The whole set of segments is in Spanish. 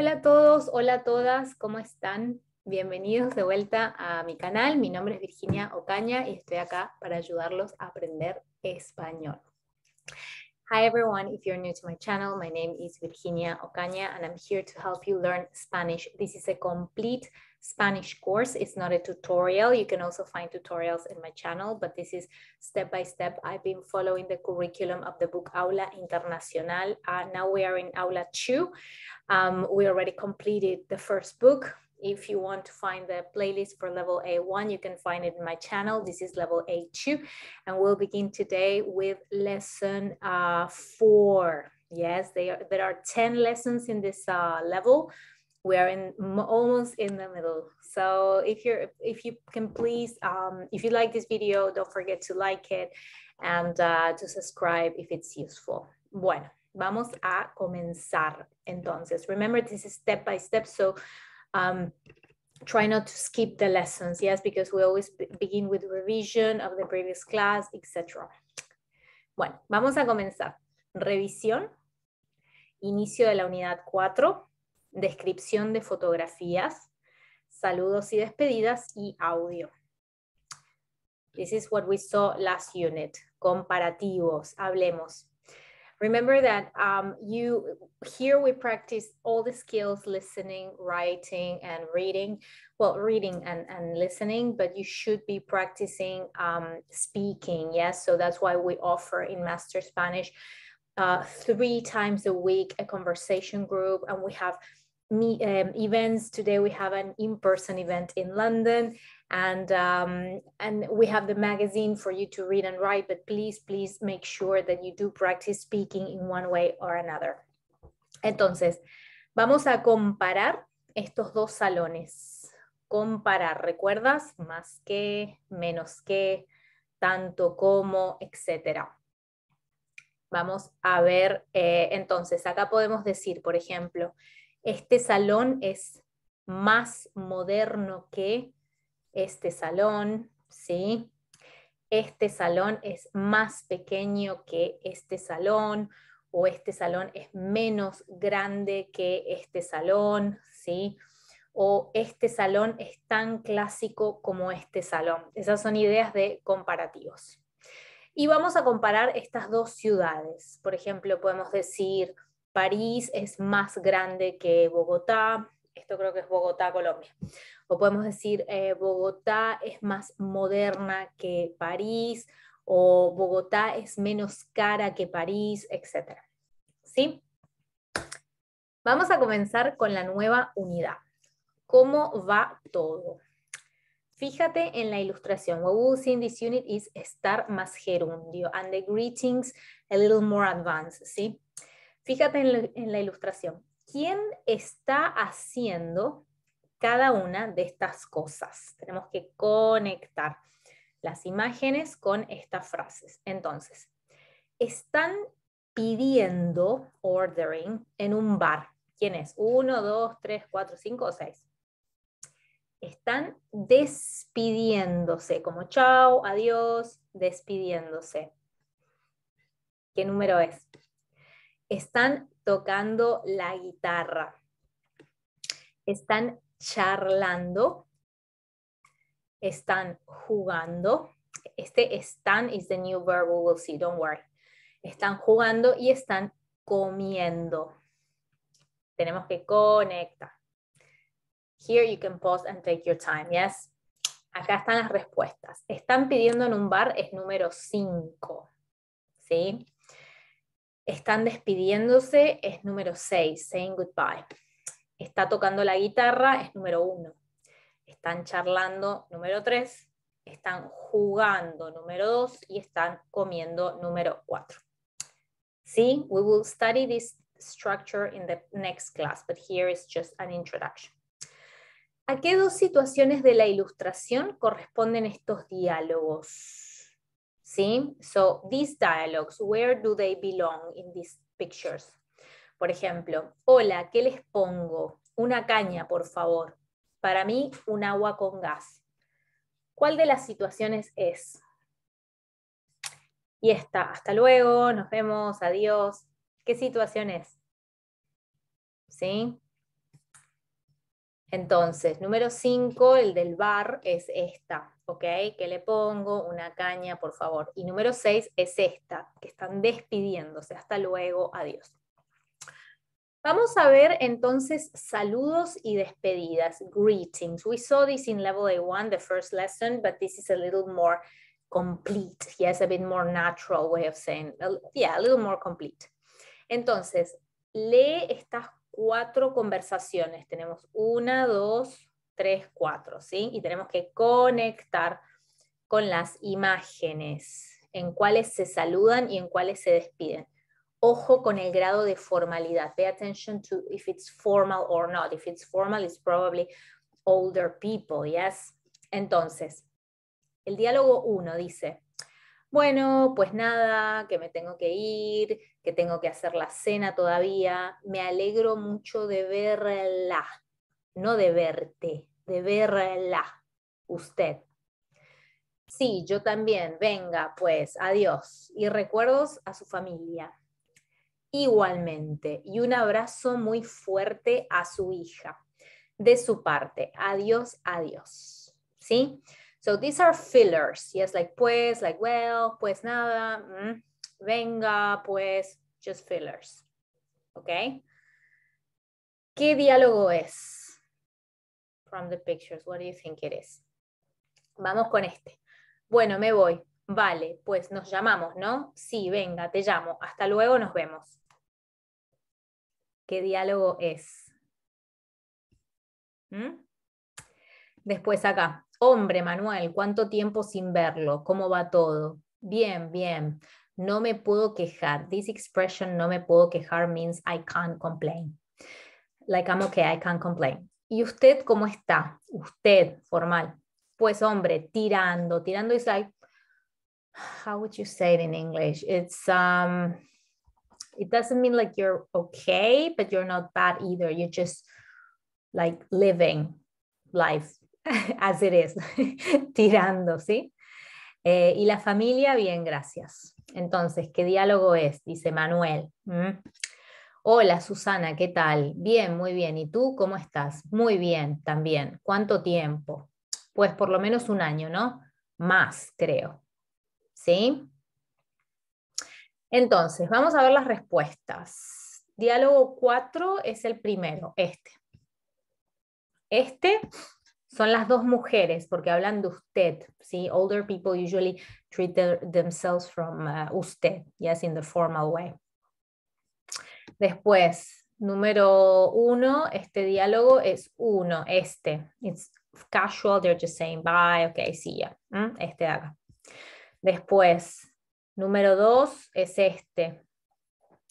Hola a todos, hola a todas, ¿cómo están? Bienvenidos de vuelta a mi canal. Mi nombre es Virginia Ocaña y estoy acá para ayudarlos a aprender español. Hi everyone, if you're new to my channel, my name is Virginia Ocaña and I'm here to help you learn Spanish. This is a complete Spanish course. It's not a tutorial. You can also find tutorials in my channel, but this is step by step. I've been following the curriculum of the book Aula Internacional. Uh, now we are in Aula 2. Um, we already completed the first book. If you want to find the playlist for level A1, you can find it in my channel. This is level A2. And we'll begin today with lesson uh, four. Yes, are, there are 10 lessons in this uh, level we are in almost in the middle. So if you're if you can please um, if you like this video, don't forget to like it and uh, to subscribe if it's useful. Bueno, vamos a comenzar. Entonces, remember this is step by step. So um, try not to skip the lessons. Yes, because we always begin with revision of the previous class, etc. Bueno, vamos a comenzar. Revisión. Inicio de la unidad 4 descripción de fotografías, saludos y despedidas y audio. This is what we saw last unit. Comparativos, hablemos. Remember that um, you here we practice all the skills listening, writing, and reading. Well, reading and, and listening, but you should be practicing um, speaking. Yes, so that's why we offer in Master Spanish uh, three times a week a conversation group, and we have Um, events. Today we have an in-person event in London, and um, and we have the magazine for you to read and write. But please, please make sure that you do practice speaking in one way or another. Entonces, vamos a comparar estos dos salones. Comparar, recuerdas, más que, menos que, tanto como, etcétera. Vamos a ver, eh, entonces, acá podemos decir, por ejemplo, este salón es más moderno que este salón, ¿sí? Este salón es más pequeño que este salón, o este salón es menos grande que este salón, ¿sí? O este salón es tan clásico como este salón. Esas son ideas de comparativos. Y vamos a comparar estas dos ciudades. Por ejemplo, podemos decir, París es más grande que Bogotá, esto creo que es Bogotá, Colombia. O podemos decir, eh, Bogotá es más moderna que París, o Bogotá es menos cara que París, etc. ¿Sí? Vamos a comenzar con la nueva unidad. ¿Cómo va todo? Fíjate en la ilustración. What see in this unit is estar más gerundio and the greetings a little more advanced, ¿sí? Fíjate en la, ilustración. ¿Quién está haciendo cada una de estas cosas? Tenemos que conectar las imágenes con estas frases. Entonces, están pidiendo, ordering, en un bar. ¿Quién es? Uno, dos, tres, cuatro, cinco o seis. Están despidiéndose, como chao, adiós, despidiéndose. ¿Qué número es? están tocando la guitarra, están charlando, están jugando. Este están is the new verb we see, don't worry. Están jugando y están comiendo. Tenemos que conectar. Here you can pause and take your time, yes? Acá están las respuestas. Están pidiendo en un bar es número 5. ¿Sí? están despidiéndose, es número 6, Saying Goodbye. Está tocando la guitarra, es número 1. Están charlando, número 3. Están jugando, número 2. Y están comiendo, número 4. Sí, we will study this structure in the next class, but here is just an introduction. ¿A qué dos situaciones de la ilustración corresponden estos diálogos? ¿sí? So, these dialogues, where do they belong in these pictures? Por ejemplo, hola, ¿qué les pongo? Una caña, por favor. Para mí, un agua con gas. ¿Cuál de las situaciones es? Y esta, hasta luego, nos vemos, adiós. ¿Qué situación es? ¿Sí? Entonces, número 5, el del bar, es esta, ¿ok? Que le pongo una caña, por favor. Y número 6 es esta, que están despidiéndose. Hasta luego, adiós. Vamos a ver entonces saludos y despedidas, greetings. We saw this in level A1, the first lesson, but this is a little more complete. Yes, a bit more natural way of saying, yeah, a little more complete. Entonces, lee estas cuatro conversaciones. Tenemos una, dos, tres, cuatro, ¿sí? Y tenemos que conectar con las imágenes, en cuáles se saludan y en cuáles se despiden. Ojo con el grado de formalidad. Pay attention to if it's formal or not. If it's formal, it's probably older people, yes? Entonces, el diálogo uno dice, bueno, pues nada, que me tengo que ir, que tengo que hacer la cena todavía, me alegro mucho de verla, no de verte, de verla, usted. Sí, yo también, venga, pues, adiós y recuerdos a su familia. Igualmente, y un abrazo muy fuerte a su hija. De su parte, adiós, adiós. ¿Sí? So these are fillers. Yes, like pues, like well, pues nada, mm, venga, pues, just fillers. Okay. ¿Qué diálogo es? From the pictures, what do you think it is? Vamos con este. Bueno, me voy. Vale, pues nos llamamos, ¿no? Sí, venga, te llamo. Hasta luego, nos vemos. ¿Qué diálogo es? ¿Mm? Después acá. Hombre, Manuel, ¿cuánto tiempo sin verlo? ¿Cómo va todo? Bien, bien. No me puedo quejar. This expression, no me puedo quejar, means I can't complain. Like I'm okay, I can't complain. ¿Y usted cómo está? Usted, formal. Pues hombre, tirando. Tirando is like, how would you say it in English? It's, um, it doesn't mean like you're okay, but you're not bad either. You're just like living life hacer eso, tirando, ¿sí? Eh, y la familia, bien, gracias. Entonces, ¿qué diálogo es? Dice Manuel. Hola Susana, ¿qué tal? Bien, muy bien. ¿Y tú cómo estás? Muy bien, también. ¿Cuánto tiempo? Pues por lo menos un año, ¿no? Más, creo. ¿Sí? Entonces, vamos a ver las respuestas. Diálogo 4 es el primero, este. Este son las dos mujeres, porque hablan de usted, ¿sí? Older people usually treat themselves from uh, usted, yes, in the formal way. Después, número uno, este diálogo es uno, este. It's casual, they're just saying bye, okay, see ya. Este de acá. Después, número dos es este.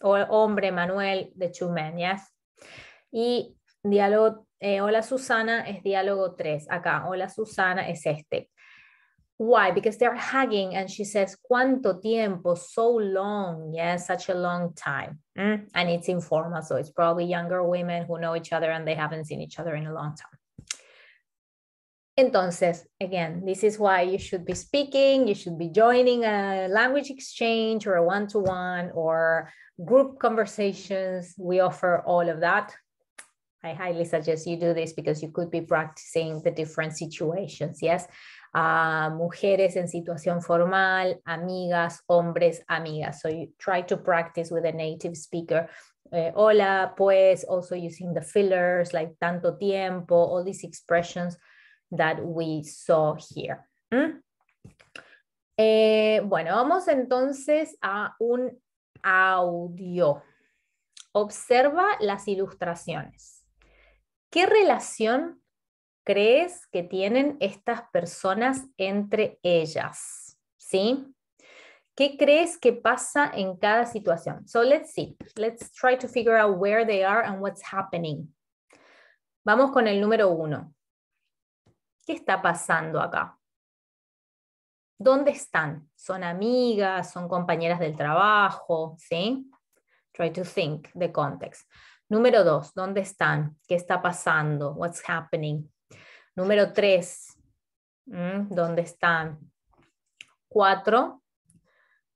hombre, Manuel, de two yes. Y diálogo eh, hola Susana es diálogo 3, acá, hola Susana es este. Why? Because they're hugging and she says, ¿cuánto tiempo? So long. Yeah, such a long time. Mm. And it's informal, so it's probably younger women who know each other and they haven't seen each other in a long time. Entonces, again, this is why you should be speaking, you should be joining a language exchange or a one to one or group conversations. We offer all of that I highly suggest you do this because you could be practicing the different situations, yes? Uh, mujeres en situación formal, amigas, hombres, amigas. So you try to practice with a native speaker. Uh, hola, pues, also using the fillers like tanto tiempo, all these expressions that we saw here. ¿Mm? Eh, bueno, vamos entonces a un audio. Observa las ilustraciones. ¿Qué relación crees que tienen estas personas entre ellas? ¿Sí? ¿Qué crees que pasa en cada situación? So let's see. Let's try to figure out where they are and what's happening. Vamos con el número uno. ¿Qué está pasando acá? ¿Dónde están? ¿Son amigas? ¿Son compañeras del trabajo? ¿Sí? Try to think the context. Número dos, ¿dónde están? ¿Qué está pasando? What's happening? Número tres, mm, ¿dónde están? Cuatro,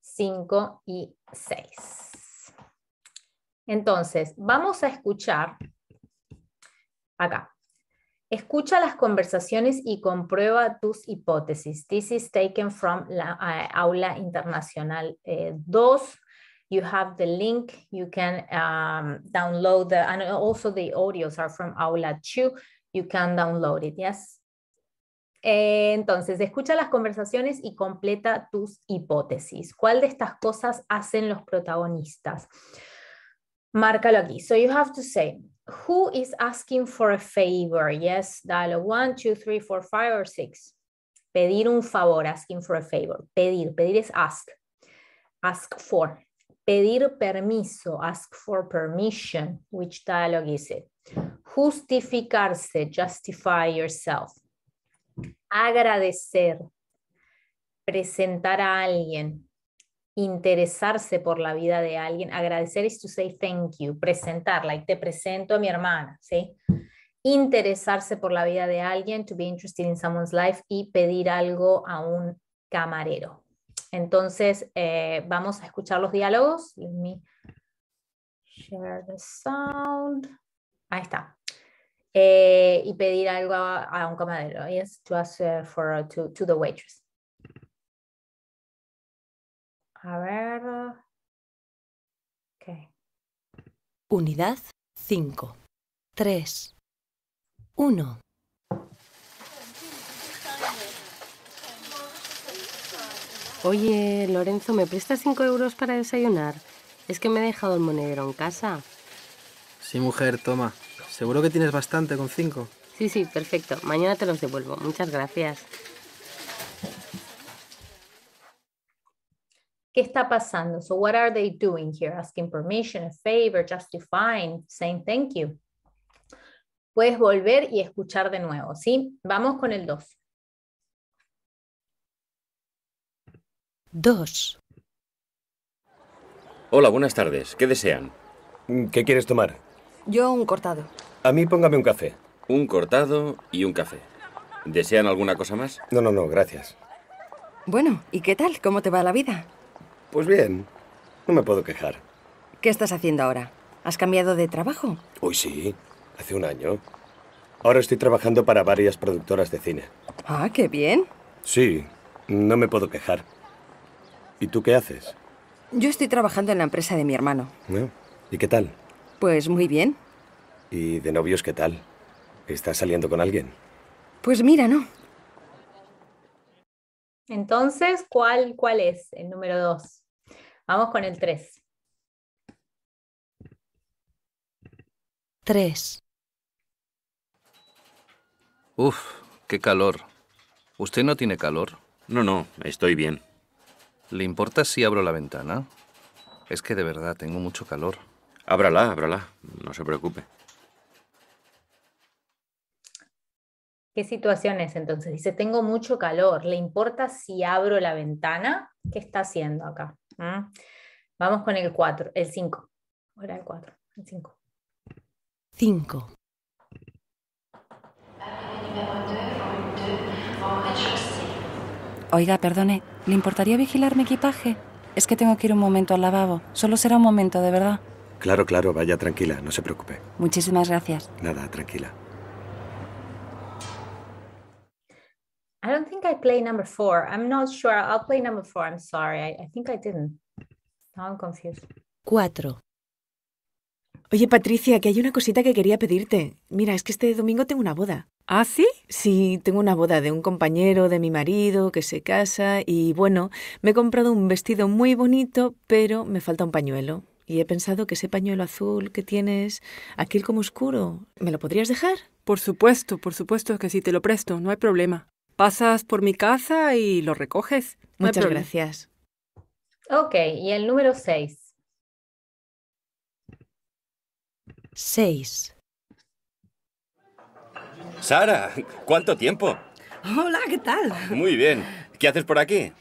cinco y seis. Entonces, vamos a escuchar acá. Escucha las conversaciones y comprueba tus hipótesis. This is taken from la eh, Aula Internacional 2, eh, you have the link. You can um, download the, and also the audios are from Aula 2, You can download it, yes? Entonces, escucha las conversaciones y completa tus hipótesis. ¿Cuál de estas cosas hacen los protagonistas? Márcalo aquí. So you have to say, who is asking for a favor? Yes, dialogue one, two, three, four, five, or six. Pedir un favor, asking for a favor. Pedir, pedir es ask. Ask for pedir permiso, ask for permission, which dialogue is it? Justificarse, justify yourself. Agradecer, presentar a alguien, interesarse por la vida de alguien. Agradecer is to say thank you, presentar, like te presento a mi hermana, ¿sí? Interesarse por la vida de alguien, to be interested in someone's life y pedir algo a un camarero. Entonces, eh, vamos a escuchar los diálogos. Let me share the sound. Ahí está. Eh, y pedir algo a, un camarero. Yes, to ask for, to, to the waitress. A ver. Okay. Unidad 5. 3. 1. Oye, Lorenzo, ¿me prestas 5 euros para desayunar? Es que me he dejado el monedero en casa. Sí, mujer, toma. Seguro que tienes bastante con 5. Sí, sí, perfecto. Mañana te los devuelvo. Muchas gracias. ¿Qué está pasando? So what are they doing here? Asking permission, a favor, justifying, saying thank you. Puedes volver y escuchar de nuevo, ¿sí? Vamos con el 2. Dos. Hola, buenas tardes. ¿Qué desean? Mm, ¿Qué quieres tomar? Yo un cortado. A mí póngame un café. Un cortado y un café. ¿Desean alguna cosa más? No, no, no, gracias. Bueno, ¿y qué tal? ¿Cómo te va la vida? Pues bien, no me puedo quejar. ¿Qué estás haciendo ahora? ¿Has cambiado de trabajo? Hoy sí, hace un año. Ahora estoy trabajando para varias productoras de cine. Ah, qué bien. Sí, no me puedo quejar. ¿Y tú qué haces? Yo estoy trabajando en la empresa de mi hermano. ¿Y qué tal? Pues muy bien. ¿Y de novios qué tal? ¿Estás saliendo con alguien? Pues mira, no. Entonces, ¿cuál, cuál es el número dos? Vamos con el tres. Tres. Uf, qué calor. ¿Usted no tiene calor? No, no, estoy bien. ¿Le importa si abro la ventana? Es que de verdad tengo mucho calor. Ábrala, ábrala, no se preocupe. ¿Qué situación es entonces? Dice, tengo mucho calor, ¿le importa si abro la ventana? ¿Qué está haciendo acá? ¿Mm? Vamos con el 4, el 5. Ahora el 4, el 5. 5. Oiga, perdone, ¿Le importaría vigilar mi equipaje? Es que tengo que ir un momento al lavabo. Solo será un momento, de verdad. Claro, claro, vaya tranquila, no se preocupe. Muchísimas gracias. Nada, tranquila. I don't think I play number four. I'm not sure. I'll play number four. I'm sorry. I, think I didn't. I'm confused. Oye, Patricia, que hay una cosita que quería pedirte. Mira, es que este domingo tengo una boda. ¿Ah, sí? Sí, tengo una boda de un compañero de mi marido que se casa y bueno, me he comprado un vestido muy bonito, pero me falta un pañuelo. Y he pensado que ese pañuelo azul que tienes, aquel como oscuro, ¿me lo podrías dejar? Por supuesto, por supuesto que sí, te lo presto, no hay problema. Pasas por mi casa y lo recoges. Muchas gracias. Ok, y el número 6. 6. Sara, ¿cuánto tiempo? Hola, ¿qué tal? Muy bien. ¿Qué haces por aquí?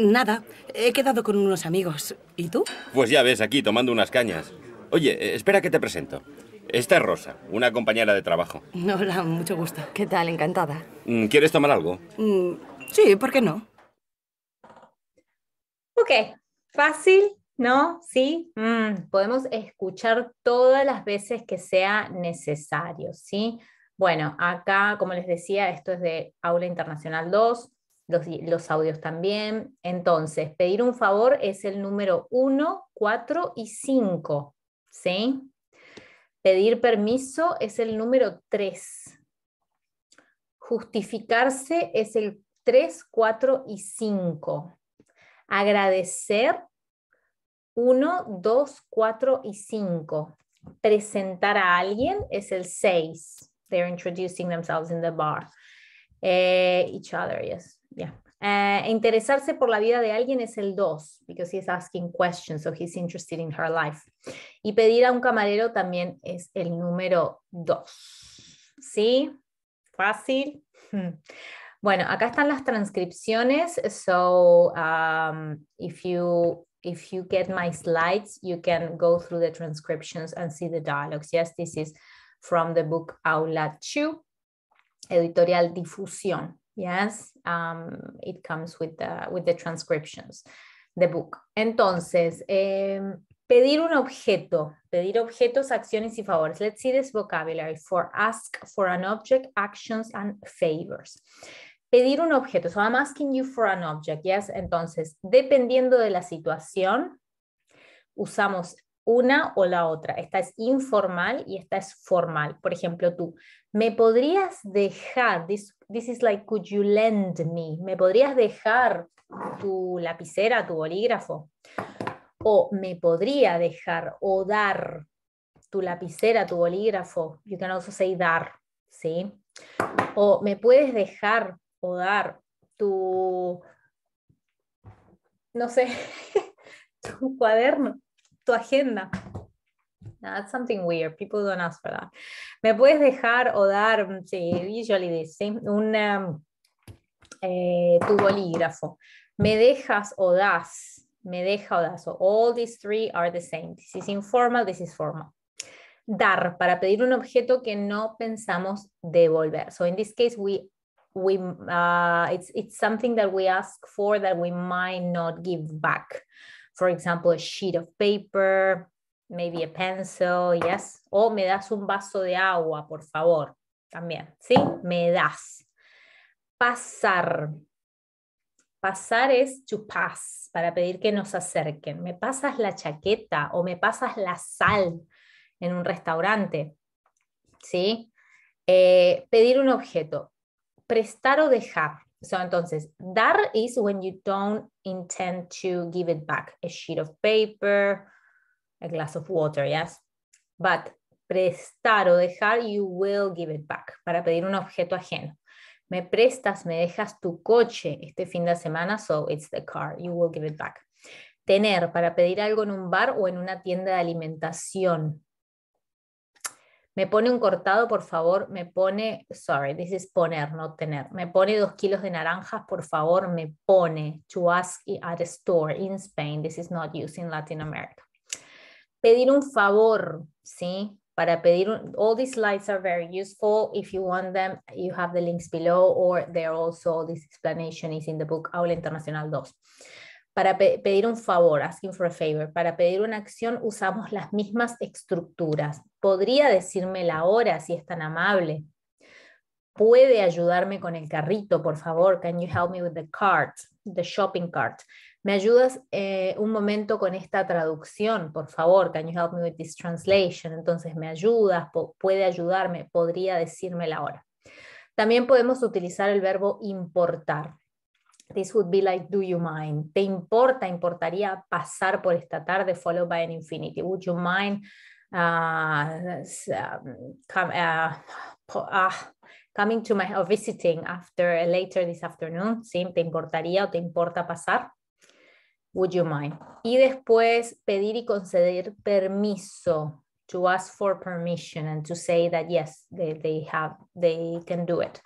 Nada, he quedado con unos amigos. ¿Y tú? Pues ya ves, aquí tomando unas cañas. Oye, eh, espera que te presento. Esta es Rosa, una compañera de trabajo. Hola, mucho gusto. ¿Qué tal? Encantada. Mm, ¿Quieres tomar algo? Mm, sí, ¿por qué no? Ok, fácil, ¿no? Sí, mm, podemos escuchar todas las veces que sea necesario, ¿sí? sí bueno, acá, como les decía, esto es de Aula Internacional 2, los, audios también. Entonces, pedir un favor es el número 1, 4 y 5, ¿sí? Pedir permiso es el número 3. Justificarse es el 3, 4 y 5. Agradecer 1, 2, 4 y 5. Presentar a alguien es el 6 they're introducing themselves in the bar. Eh, each other, yes, yeah. Eh, e interesarse por la vida de alguien es el dos. because he's asking questions, so he's interested in her life. Y pedir a un camarero también es el número dos. ¿Sí? Fácil. Hmm. Bueno, acá están las transcripciones, so um, if you if you get my slides, you can go through the transcriptions and see the dialogues. Yes, this is from the book Aula 2, editorial Difusión. Yes, um, it comes with the, with the transcriptions, the book. Entonces, em, pedir un objeto, pedir objetos, acciones y favores. Let's see this vocabulary for ask for an object, actions and favors. Pedir un objeto, so I'm asking you for an object, yes. Entonces, dependiendo de la situación, usamos una o la otra. Esta es informal y esta es formal. Por ejemplo, tú, ¿me podrías dejar? This, is like, could you lend me? ¿Me podrías dejar tu lapicera, tu bolígrafo? O me podría dejar o dar tu lapicera, tu bolígrafo. You can also say dar, ¿sí? O me puedes dejar o dar tu, no sé, tu cuaderno agenda. that's something weird. People don't ask for that. ¿Me puedes dejar o dar, mm, sí, usually this, un, eh, tu bolígrafo? ¿Me dejas o das? ¿Me deja o das? So all these three are the same. This is informal, this is formal. Dar, para pedir un objeto que no pensamos devolver. So in this case, we we uh, it's it's something that we ask for that we might not give back. Por ejemplo, a sheet of paper, maybe a pencil, yes. O me das un vaso de agua, por favor, también, ¿sí? Me das. Pasar. Pasar es to pass, para pedir que nos acerquen. Me pasas la chaqueta o me pasas la sal en un restaurante, ¿sí? Eh, pedir un objeto. Prestar o dejar. So, entonces, dar is when you don't intend to give it back. A sheet of paper, a glass of water, yes? But prestar o dejar, you will give it back, para pedir un objeto ajeno. Me prestas, me dejas tu coche este fin de semana, so it's the car, you will give it back. Tener, para pedir algo en un bar o en una tienda de alimentación. Me pone un cortado, por favor, me pone, sorry, this is poner, no tener. Me pone dos kilos de naranjas, por favor, me pone to ask at a store in Spain. This is not used in Latin America. Pedir un favor, ¿sí? Para pedir, all these slides are very useful. If you want them, you have the links below or there also, this explanation is in the book Aula Internacional 2 para pedir un favor, asking for a favor, para pedir una acción usamos las mismas estructuras. ¿Podría decirme la hora si es tan amable? ¿Puede ayudarme con el carrito, por favor? Can you help me with the cart, the shopping cart? ¿Me ayudas eh, un momento con esta traducción, por favor? Can you help me with this translation? Entonces, ¿me ayudas? ¿Puede ayudarme? ¿Podría decirme la hora? También podemos utilizar el verbo importar. This would be like, do you mind? ¿Te importa, importaría pasar por esta tarde followed by an infinity? Would you mind uh, um, uh, ah, coming to my, or visiting after, later this afternoon? ¿Sí? ¿Te importaría o te importa pasar? Would you mind? Y después pedir y conceder permiso. To ask for permission and to say that yes, they, they have, they can do it.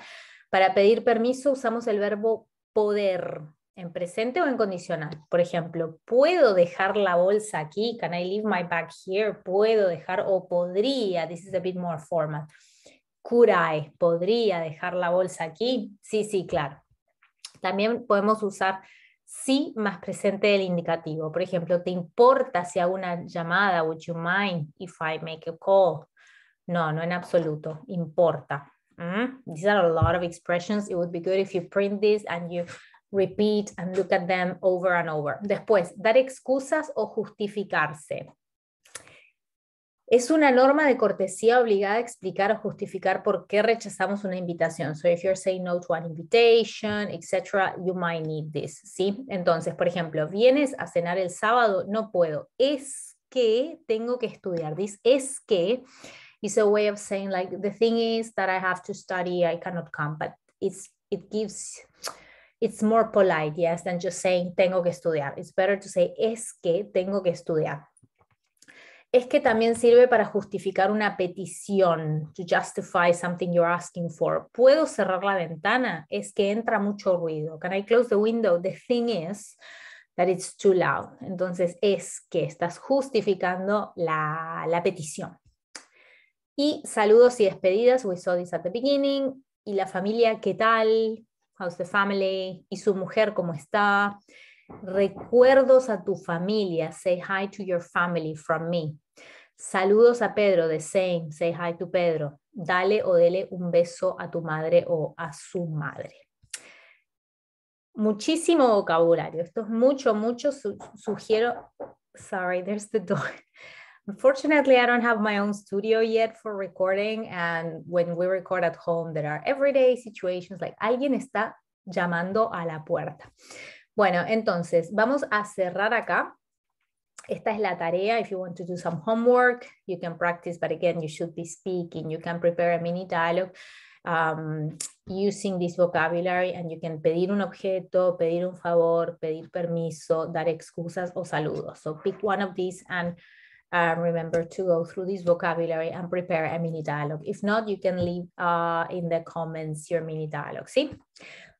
Para pedir permiso usamos el verbo poder en presente o en condicional. Por ejemplo, puedo dejar la bolsa aquí, can I leave my bag here? Puedo dejar o podría, this is a bit more formal. Could I, podría dejar la bolsa aquí? Sí, sí, claro. También podemos usar sí más presente del indicativo. Por ejemplo, ¿te importa si hago una llamada? Would you mind if I make a call? No, no en absoluto, importa. Mm-hmm. these are a lot of expressions. It would be good if you print this and you repeat and look at them over and over. Después, dar excusas o justificarse. Es una norma de cortesía obligada a explicar o justificar por qué rechazamos una invitación. So if you're saying no to an invitation, etc., you might need this, ¿sí? Entonces, por ejemplo, vienes a cenar el sábado, no puedo. Es que tengo que estudiar. This es que it's a way of saying like the thing is that I have to study, I cannot come, but it's it gives it's more polite, yes, than just saying tengo que estudiar. It's better to say es que tengo que estudiar. Es que también sirve para justificar una petición, to justify something you're asking for. ¿Puedo cerrar la ventana? Es que entra mucho ruido. Can I close the window? The thing is that it's too loud. Entonces es que estás justificando la, la petición. Y saludos y despedidas, we saw this at the beginning. Y la familia, ¿qué tal? How's the family? Y su mujer, ¿cómo está? Recuerdos a tu familia, say hi to your family from me. Saludos a Pedro, the same, say hi to Pedro. Dale o dele un beso a tu madre o a su madre. Muchísimo vocabulario, esto es mucho, mucho, sugiero. Sorry, there's the door. Unfortunately, I don't have my own studio yet for recording. And when we record at home, there are everyday situations like alguien está llamando a la puerta. Bueno, entonces vamos a cerrar acá. Esta es la tarea. If you want to do some homework, you can practice, but again, you should be speaking. You can prepare a mini dialogue. Um, using this vocabulary and you can pedir un objeto, pedir un favor, pedir permiso, dar excusas o saludos. So pick one of these and uh, remember to go through this vocabulary and prepare a mini dialogue. If not, you can leave uh, in the comments your mini dialogue, see?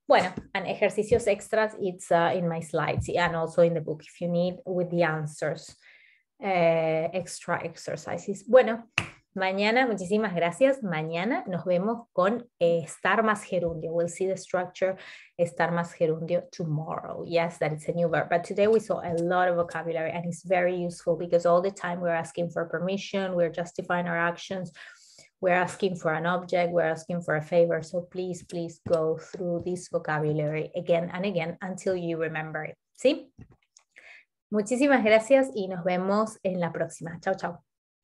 Bueno, and ejercicios extras, it's uh, in my slides and also in the book if you need with the answers, uh, extra exercises. Bueno, Mañana, muchísimas gracias. Mañana nos vemos con estar eh, más gerundio. We'll see the structure estar más gerundio tomorrow. Yes, that is a new verb. But today we saw a lot of vocabulary and it's very useful because all the time we're asking for permission, we're justifying our actions, we're asking for an object, we're asking for a favor. So please, please go through this vocabulary again and again until you remember it. ¿Sí? Muchísimas gracias y nos vemos en la próxima. Chao, chao.